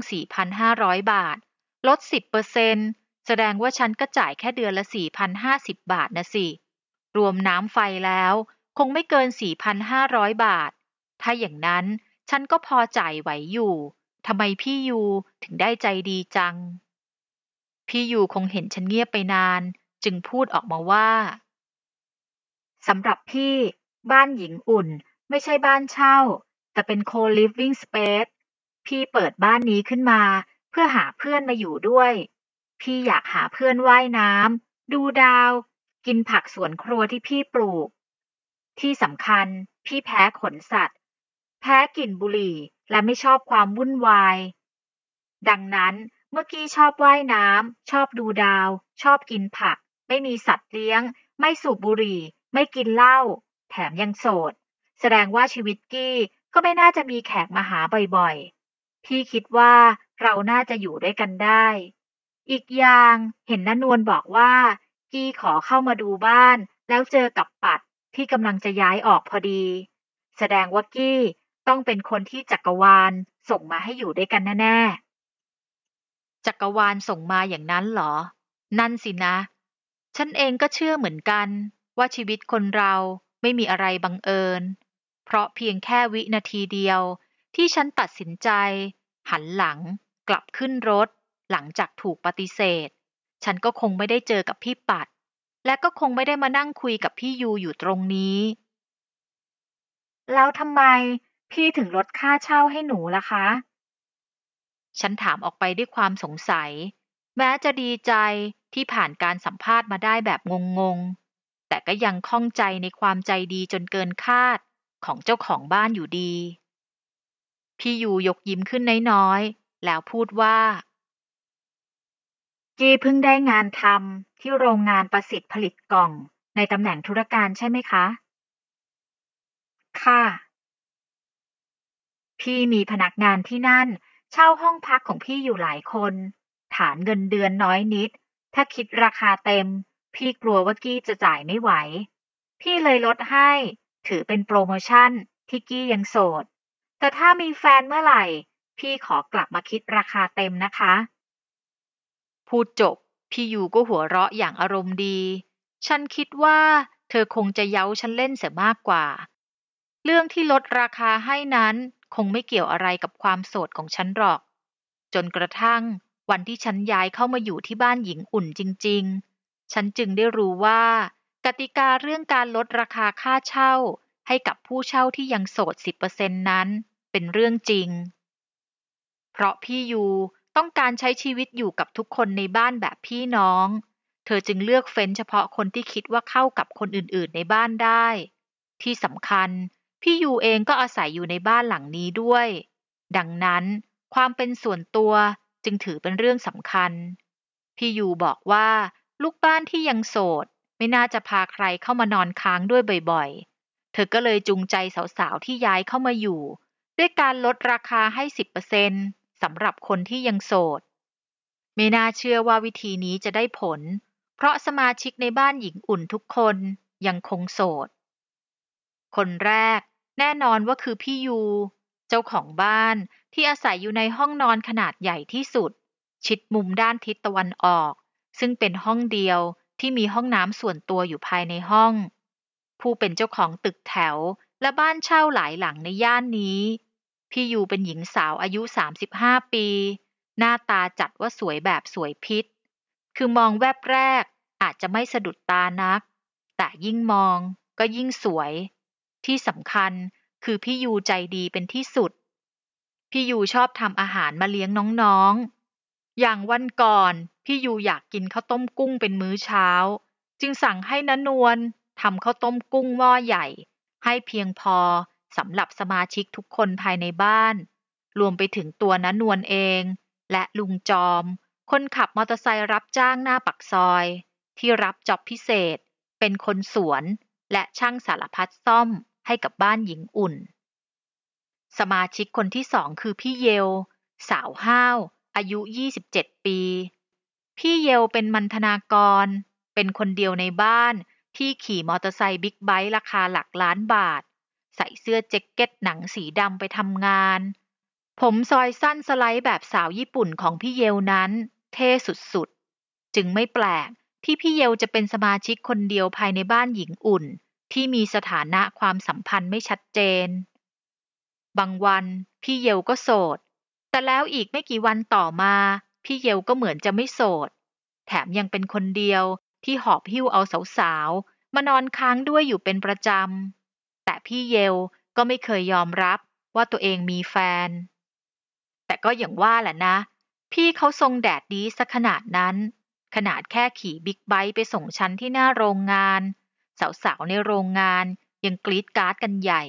4,500 บาท ลด 10%แสดงว่าฉันก็จ่ายแค่เดือนละ 4,050 บาทนะสิ รวมน้ำไฟแล้ว คงไม่เกิน 4,500 บาท ถ้าอย่างนั้นฉันก็พอจ่ายไหวอยู่ทำไมพี่ยูถึงได้ใจดีจัง พี่ยูคงเห็นฉันเงียบไปนาน จึงพูดออกมาว่าสำหรับพี่ บ้านหญิงอุ่นไม่ใช่บ้านเช่า แต่เป็น co-living space พี่เปิดบ้านนี้ขึ้นมา เพื่อหาเพื่อนมาอยู่ด้วย พี่อยากหาเพื่อนว่ายน้ำดูดาว กินผักสวนครัวที่พี่ปลูก ที่สำคัญ พี่แพ้ขนสัตว์ แพ้กลิ่นบุหรี่ และไม่ชอบความวุ่นวาย ดังนั้นเมื่อกี้ชอบว่ายน้ำชอบดูดาว ชอบกินผัก ไม่มีสัตว์เลี้ยง ไม่สูบบุหรี่ไม่กินเหล้าแถมยังโสด แสดงว่าชีวิตกี้ก็ไม่น่าจะมีแขกมาหาบ่อยๆพี่คิดว่าเราน่าจะอยู่ด้วยกันได้ อีกอย่างเห็นนนวลบอกว่า กี้ขอเข้ามาดูบ้าน แล้วเจอกับปัด ที่กำลังจะย้ายออกพอดี แสดงว่ากี้ต้องเป็นคนที่จักรวาลส่งมาให้อยู่ด้วยกันแน่ ๆ จักรวาลส่งมาอย่างนั้นเหรอ นั่นสินะ ฉันเองก็เชื่อเหมือนกันว่าชีวิตคนเราไม่มีอะไรบังเอิญ เพราะเพียงแค่วินาทีเดียว ที่ฉันตัดสินใจ หันหลัง กลับขึ้นรถ หลังจากถูกปฏิเสธ ฉันก็คงไม่ได้เจอกับพี่ปัด และก็คงไม่ได้มานั่งคุยกับพี่ยูอยู่ตรงนี้ แล้วทำไมพี่ถึงลดค่าเช่าให้หนูล่ะคะ ฉันถามออกไปด้วยความสงสัย แม้จะดีใจที่ผ่านการสัมภาษณ์มาได้แบบงงๆแต่ก็ยังคล่องใจในความใจดีจนเกินคาดของเจ้าของบ้านอยู่ดี พี่ยูยกยิ้มขึ้นน้อยๆ แล้วพูดว่า จีเพิ่งได้งานทำที่โรงงานประสิทธิ์ผลิตกล่องในตำแหน่งธุรการใช่ไหมคะ ค่ะ พี่มีพนักงานที่นั่น เช่าห้องพักของพี่อยู่หลายคน ฐานเงินเดือนน้อยนิด ถ้าคิดราคาเต็มพี่กลัวว่ากี้จะจ่ายไม่ไหว พี่เลยลดให้ ถือเป็นโปรโมชั่นที่กี้ยังโสด แต่ถ้ามีแฟนเมื่อไหร่ พี่ขอกลับมาคิดราคาเต็มนะคะ พูดจบพี่ยูก็หัวเราะอย่างอารมณ์ดี ฉันคิดว่าเธอคงจะเย้าฉันเล่นเสียมากกว่า เรื่องที่ลดราคาให้นั้นคงไม่เกี่ยวอะไรกับความโสดของฉันหรอก จนกระทั่งวันที่ฉันย้ายเข้ามาอยู่ที่บ้านหญิงอุ่นจริง ๆฉันจึงได้รู้ว่า กติกาเรื่องการลดราคาค่าเช่า ให้กับผู้เช่าที่ยังโสด10%นั้น เป็นเรื่องจริง เพราะพี่ยูต้องการใช้ชีวิตอยู่กับทุกคนในบ้านแบบพี่น้อง เธอจึงเลือกเฟ้นเฉพาะคนที่คิดว่าเข้ากับคนอื่นๆ ในบ้านได้ ที่สำคัญพี่ยูเองก็อาศัยอยู่ในบ้านหลังนี้ด้วย ดังนั้น ความเป็นส่วนตัวจึงถือเป็นเรื่องสำคัญ พี่ยูบอกว่าลูกบ้านที่ยังโสด ไม่น่าจะพาใครเข้ามานอนค้างด้วยบ่อยๆ เธอก็เลยจูงใจสาวๆที่ย้ายเข้ามาอยู่ ด้วยการลดราคาให้สิบเปอร์เซ็นสำหรับคนที่ยังโสดไม่น่าเชื่อว่าวิธีนี้จะได้ผล เพราะสมาชิกในบ้านหญิงอุ่นทุกคนยังคงโสด คนแรกแน่นอนว่าคือพี่ยู เจ้าของบ้านที่อาศัยอยู่ในห้องนอนขนาดใหญ่ที่สุด ชิดมุมด้านทิศตะวันออกซึ่งเป็นห้องเดียวที่มีห้องน้ำส่วนตัวอยู่ภายในห้อง ผู้เป็นเจ้าของตึกแถวและบ้านเช่าหลายหลังในย่านนี้ พี่ยูเป็นหญิงสาวอายุ35ปี หน้าตาจัดว่าสวยแบบสวยพิษ คือมองแวบแรก อาจจะไม่สะดุดตานัก แต่ยิ่งมองก็ยิ่งสวย ที่สำคัญคือพี่ยูใจดีเป็นที่สุด พี่ยูชอบทำอาหารมาเลี้ยงน้องๆ อย่างวันก่อนพี่ยูอยากกินข้าวต้มกุ้งเป็นมื้อเช้า จึงสั่งให้นนวลทำข้าวต้มกุ้งหม้อใหญ่ ให้เพียงพอ สำหรับสมาชิกทุกคนภายในบ้าน รวมไปถึงตัวนนวลเอง และลุงจอม คนขับมอเตอร์ไซค์รับจ้างหน้าปักซอย ที่รับจอบพิเศษ เป็นคนสวน และช่างสารพัดซ่อมให้กับบ้านหญิงอุ่น สมาชิกคนที่สองคือพี่เยลสาวห้าวอายุ 27 ปีพี่เยลเป็นมันธนากร เป็นคนเดียวในบ้าน ที่ขี่มอเตอร์ไซค์บิ๊กไบค์ราคาหลักล้านบาท ใส่เสื้อแจ็คเก็ตหนังสีดำไปทำงาน ผมซอยสั้นสไลด์แบบสาวญี่ปุ่นของพี่เยลนั้น เท่สุดๆ จึงไม่แปลก ที่พี่เยลจะเป็นสมาชิกคนเดียวภายในบ้านหญิงอุ่น ที่มีสถานะความสัมพันธ์ไม่ชัดเจน บางวัน พี่เยลก็โสด แต่แล้วอีกไม่กี่วันต่อมาพี่เยลก็เหมือนจะไม่โสด แถมยังเป็นคนเดียวที่หอบหิ้วเอาสาวๆ มานอนค้างด้วยอยู่เป็นประจำ แต่พี่เยลก็ไม่เคยยอมรับว่าตัวเองมีแฟน แต่ก็อย่างว่าแหละนะ พี่เขาทรงแดดดีสักขนาดนั้น ขนาดแค่ขี่บิ๊กไบค์ไปส่งชั้นที่หน้าโรงงาน สาวๆ ในโรงงานยังกรีดการ์ดกันใหญ่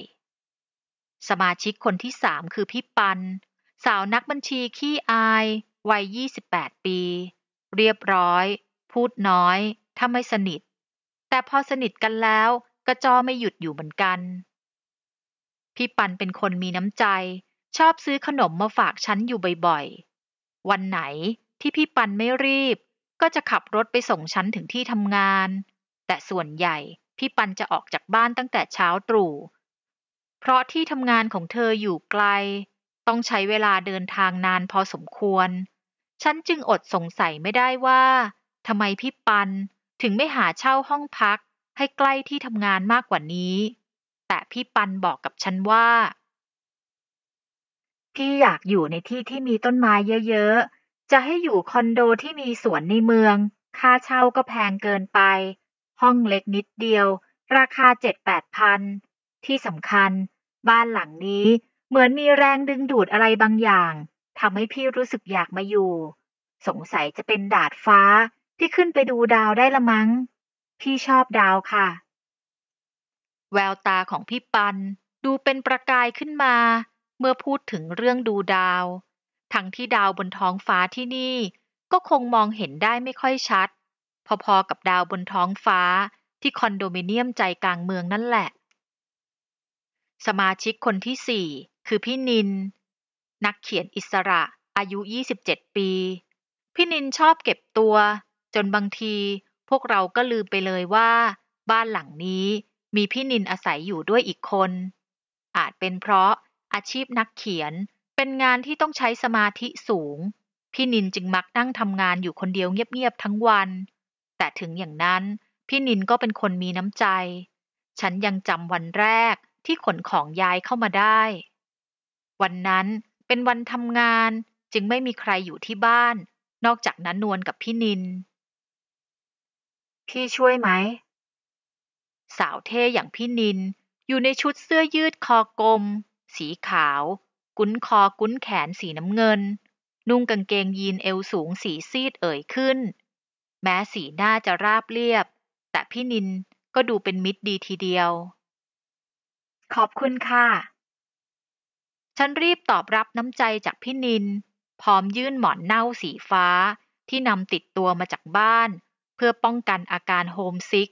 สมาชิกคนที่สามคือพี่ปันสาวนักบัญชีขี้อายวัย 28 ปี เรียบร้อย พูดน้อยถ้าไม่สนิท แต่พอสนิทกันแล้วกระจอไม่หยุดอยู่เหมือนกัน พี่ปันเป็นคนมีน้ำใจ ชอบซื้อขนมมาฝากฉันอยู่บ่อยๆ วันไหนที่พี่ปันไม่รีบ ก็จะขับรถไปส่งฉันถึงที่ทำงาน แต่ส่วนใหญ่ พี่ปันจะออกจากบ้านตั้งแต่เช้าตรู่ เพราะที่ทำงานของเธออยู่ไกล ต้องใช้เวลาเดินทางนานพอสมควรฉันจึงอดสงสัยไม่ได้ว่าทำไมพี่ปันถึงไม่หาเช่าห้องพักให้ใกล้ที่ทำงานมากกว่านี้ แต่พี่ปันบอกกับฉันว่าพี่อยากอยู่ในที่ที่มีต้นไม้เยอะ ๆ จะให้อยู่คอนโดที่มีสวนในเมือง ค่าเช่าก็แพงเกินไป ห้องเล็กนิดเดียว ราคาเจ็ดแปดพันที่สำคัญ บ้านหลังนี้เหมือนมีแรงดึงดูดอะไรบางอย่างทำให้พี่รู้สึกอยากมาอยู่ สงสัยจะเป็นดาดฟ้าที่ขึ้นไปดูดาวได้ละมัง้ง พี่ชอบดาวค่ะ แววตาของพี่ปัน ดูเป็นประกายขึ้นมา เมื่อพูดถึงเรื่องดูดาว ทั้งที่ดาวบนท้องฟ้าที่นี่ ก็คงมองเห็นได้ไม่ค่อยชัด พอๆ กับดาวบนท้องฟ้าที่คอนโดมิเนียมใจกลางเมืองนั่นแหละ สมาชิกคนที่สี่คือพี่นินนักเขียนอิสระอายุ27ปี พี่นินชอบเก็บตัว จนบางทีพวกเราก็ลืมไปเลยว่า บ้านหลังนี้มีพี่นินอาศัยอยู่ด้วยอีกคน อาจเป็นเพราะอาชีพนักเขียนเป็นงานที่ต้องใช้สมาธิสูงพี่นินจึงมักนั่งทำงานอยู่คนเดียวเงียบๆทั้งวัน แต่ถึงอย่างนั้น พี่นินก็เป็นคนมีน้ำใจ ฉันยังจำวันแรกที่ขนของย้ายเข้ามาได้ วันนั้นเป็นวันทำงานจึงไม่มีใครอยู่ที่บ้าน นอกจากนันนวลกับพี่นิน พี่ช่วยไหม สาวเท่อย่างพี่นิน อยู่ในชุดเสื้อยืดคอกลม สีขาว กุ้นคอกุ้นแขนสีน้ำเงิน นุ่งกางเกงยีนเอวสูงสีซีดเอ่ยขึ้น แม้สีหน้าจะราบเรียบ แต่พี่นินก็ดูเป็นมิตรดีทีเดียว ขอบคุณค่ะฉันรีบตอบรับน้ำใจจากพี่นิน พร้อมยื่นหมอนเน่าสีฟ้าที่นำติดตัวมาจากบ้าน เพื่อป้องกันอาการโฮมซิก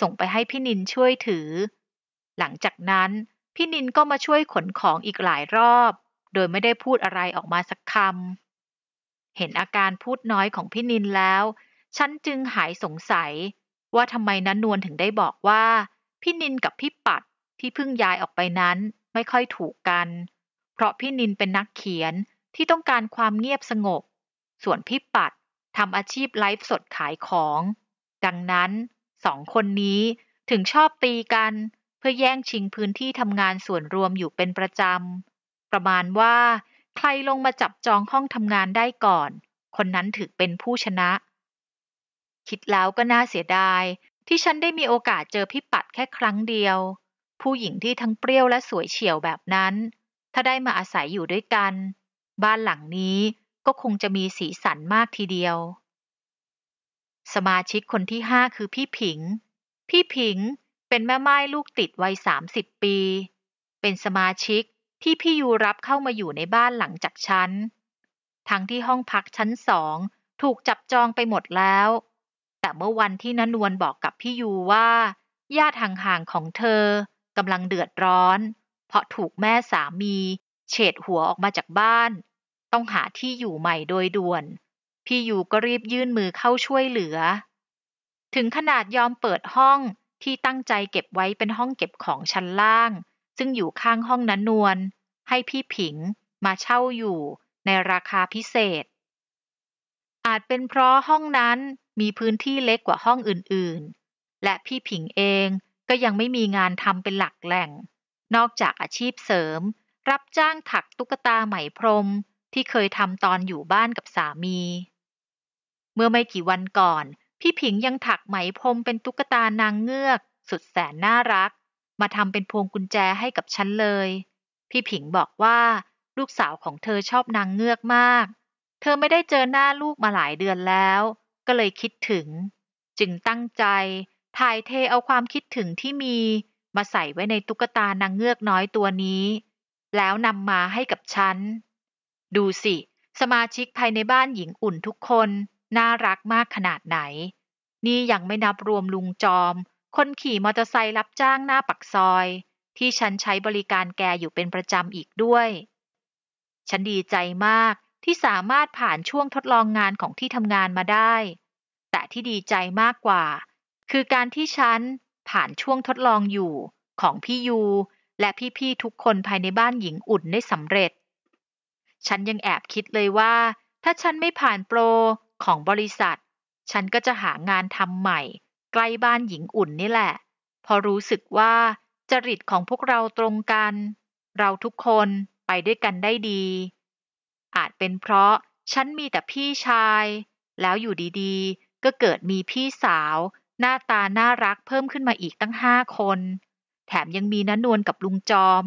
ส่งไปให้พี่นินช่วยถือ หลังจากนั้นพี่นินก็มาช่วยขนของอีกหลายรอบ โดยไม่ได้พูดอะไรออกมาสักคำ เห็นอาการพูดน้อยของพี่นินแล้ว ฉันจึงหายสงสัยว่าทำไมนันนวลถึงได้บอกว่าพี่นินกับพี่ปัดที่เพิ่งย้ายออกไปนั้นไม่ค่อยถูกกันพราะพี่นินเป็นนักเขียนที่ต้องการความเงียบสงบ ส่วนพี่ปัดทำอาชีพไลฟ์สดขายของ ดังนั้นสองคนนี้ถึงชอบตีกัน เพื่อแย่งชิงพื้นที่ทำงานส่วนรวมอยู่เป็นประจำ ประมาณว่า ใครลงมาจับจองห้องทำงานได้ก่อน คนนั้นถือเป็นผู้ชนะ คิดแล้วก็น่าเสียดาย ที่ฉันได้มีโอกาสเจอพี่ปัดแค่ครั้งเดียว ผู้หญิงที่ทั้งเปรี้ยวและสวยเฉียวแบบนั้นถ้าได้มาอาศัยอยู่ด้วยกัน บ้านหลังนี้ก็คงจะมีสีสันมากทีเดียว สมาชิกคนที่ห้าคือพี่ผิง พี่ผิงเป็นแม่ไม้ลูกติดวัยสามสิบปี เป็นสมาชิกที่พี่ยูรับเข้ามาอยู่ในบ้านหลังจากชั้นทั้งที่ห้องพักชั้นสองถูกจับจองไปหมดแล้ว แต่เมื่อวันที่นันวลบอกกับพี่ยูว่าญาติห่างๆของเธอกำลังเดือดร้อนเพราะถูกแม่สามีเฉดหัวออกมาจากบ้าน ต้องหาที่อยู่ใหม่โดยด่วน พี่อยู่ก็รีบยื่นมือเข้าช่วยเหลือ ถึงขนาดยอมเปิดห้องที่ตั้งใจเก็บไว้เป็นห้องเก็บของชั้นล่าง ซึ่งอยู่ข้างห้องนั้นนวล ให้พี่ผิงมาเช่าอยู่ในราคาพิเศษ อาจเป็นเพราะห้องนั้นมีพื้นที่เล็กกว่าห้องอื่นๆ และพี่ผิงเองก็ยังไม่มีงานทำเป็นหลักแหล่งนอกจากอาชีพเสริม รับจ้างถักตุ๊กตาไหมพรม ที่เคยทำตอนอยู่บ้านกับสามี เมื่อไม่กี่วันก่อน พี่ผิงยังถักไหมพรมเป็นตุ๊กตานางเงือก สุดแสนน่ารัก มาทำเป็นพวงกุญแจให้กับฉันเลย พี่ผิงบอกว่าลูกสาวของเธอชอบนางเงือกมาก เธอไม่ได้เจอหน้าลูกมาหลายเดือนแล้ว ก็เลยคิดถึง จึงตั้งใจถ่ายเทเอาความคิดถึงที่มีมาใส่ไว้ในตุ๊กตา นางเงือกน้อยตัวนี้ แล้วนำมาให้กับฉันดูสิ สมาชิกภายในบ้านหญิงอุ่นทุกคน น่ารักมากขนาดไหน นี่ยังไม่นับรวมลุงจอม คนขี่มอเตอร์ไซค์รับจ้างหน้าปักซอย ที่ฉันใช้บริการแกอยู่เป็นประจำอีกด้วย ฉันดีใจมากที่สามารถผ่านช่วงทดลองงานของที่ทำงานมาได้ แต่ที่ดีใจมากกว่า คือการที่ฉันผ่านช่วงทดลองอยู่ของพี่ยู และพี่ๆทุกคนภายในบ้านหญิงอุ่นได้สำเร็จ ฉันยังแอบคิดเลยว่า ถ้าฉันไม่ผ่านโปรของบริษัท ฉันก็จะหางานทำใหม่ใกล้บ้านหญิงอุ่นนี่แหละ พอรู้สึกว่า จริตของพวกเราตรงกัน เราทุกคนไปด้วยกันได้ดี อาจเป็นเพราะฉันมีแต่พี่ชาย แล้วอยู่ดีๆ ก็เกิดมีพี่สาวหน้าตาน่ารักเพิ่มขึ้นมาอีกตั้งห้าคน แถมยังมีน้นวลกับลุงจอม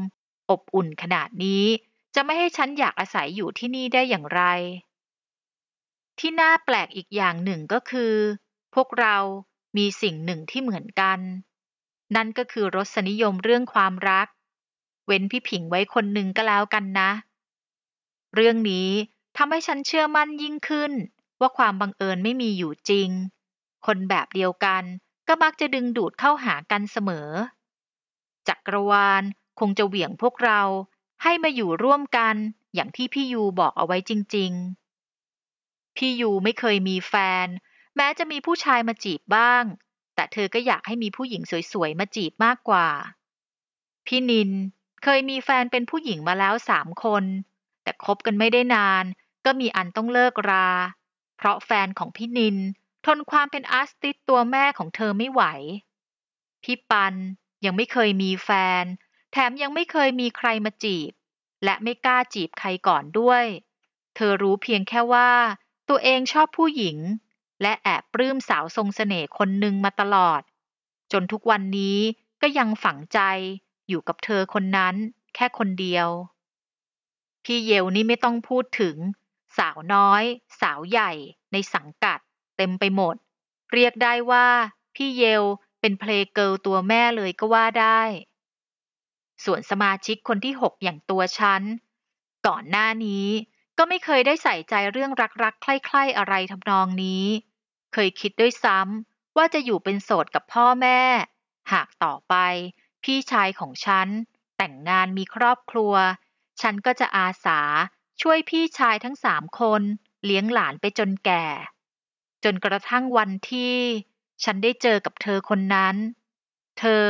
อบอุ่นขนาดนี้จะไม่ให้ฉันอยากอาศัยอยู่ที่นี่ได้อย่างไร ที่น่าแปลกอีกอย่างหนึ่งก็คือ พวกเรามีสิ่งหนึ่งที่เหมือนกัน นั่นก็คือรสนิยมเรื่องความรัก เว้นพี่ผิงไว้คนหนึ่งก็แล้วกันนะ เรื่องนี้ทำให้ฉันเชื่อมั่นยิ่งขึ้นว่าความบังเอิญไม่มีอยู่จริงคนแบบเดียวกันก็มักจะดึงดูดเข้าหากันเสมอจักรวาลคงจะเหวี่ยงพวกเราให้มาอยู่ร่วมกันอย่างที่พี่ยูบอกเอาไว้จริง ๆ พี่ยูไม่เคยมีแฟนแม้จะมีผู้ชายมาจีบบ้าง แต่เธอก็อยากให้มีผู้หญิงสวยๆมาจีบมากกว่า พี่นินเคยมีแฟนเป็นผู้หญิงมาแล้วสามคน แต่คบกันไม่ได้นานก็มีอันต้องเลิกรา เพราะแฟนของพี่นินทนความเป็นอาร์ติสตัวแม่ของเธอไม่ไหว พี่ปันยังไม่เคยมีแฟน แถมยังไม่เคยมีใครมาจีบ และไม่กล้าจีบใครก่อนด้วย เธอรู้เพียงแค่ว่า ตัวเองชอบผู้หญิง และแอบปลื้มสาวทรงเสน่ห์คนหนึ่งมาตลอด จนทุกวันนี้ก็ยังฝังใจอยู่กับเธอคนนั้นแค่คนเดียว พี่เยลนี่ไม่ต้องพูดถึงสาวน้อย สาวใหญ่ในสังกัดเต็มไปหมด เรียกได้ว่า พี่เยล เป็นเพลงเกิลตัวแม่เลยก็ว่าได้ ส่วนสมาชิกคนที่หกอย่างตัวฉัน ก่อนหน้านี้ก็ไม่เคยได้ใส่ใจเรื่องรักๆ ใคร่ๆอะไรทำนองนี้ เคยคิดด้วยซ้ำว่าจะอยู่เป็นโสดกับพ่อแม่ หากต่อไป พี่ชายของฉัน แต่งงานมีครอบครัว ฉันก็จะอาสา ช่วยพี่ชายทั้งสามคน เลี้ยงหลานไปจนแก่จนกระทั่งวันที่ฉันได้เจอกับเธอคนนั้น เธอ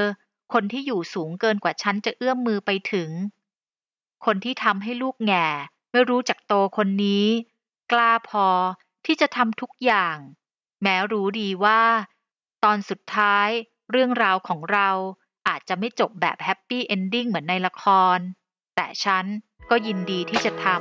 คนที่อยู่สูงเกินกว่าฉันจะเอื้อมมือไปถึง คนที่ทำให้ลูกแง่ไม่รู้จักโตคนนี้ กล้าพอที่จะทำทุกอย่าง แม้รู้ดีว่า ตอนสุดท้ายเรื่องราวของเราอาจจะไม่จบแบบแฮปปี้เอนดิ้งเหมือนในละคร แต่ฉันก็ยินดีที่จะทำ